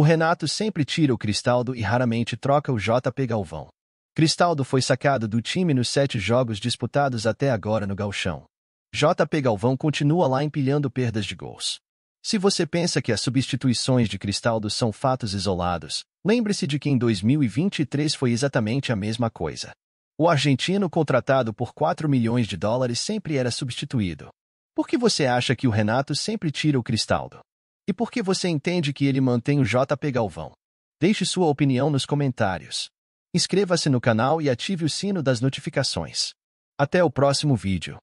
O Renato sempre tira o Cristaldo e raramente troca o JP Galvão. Cristaldo foi sacado do time nos sete jogos disputados até agora no Galchão. JP Galvão continua lá empilhando perdas de gols. Se você pensa que as substituições de Cristaldo são fatos isolados, lembre-se de que em 2023 foi exatamente a mesma coisa. O argentino contratado por 4 milhões de dólares sempre era substituído. Por que você acha que o Renato sempre tira o Cristaldo? E por que você entende que ele mantém o JP Galvão? Deixe sua opinião nos comentários. Inscreva-se no canal e ative o sino das notificações. Até o próximo vídeo.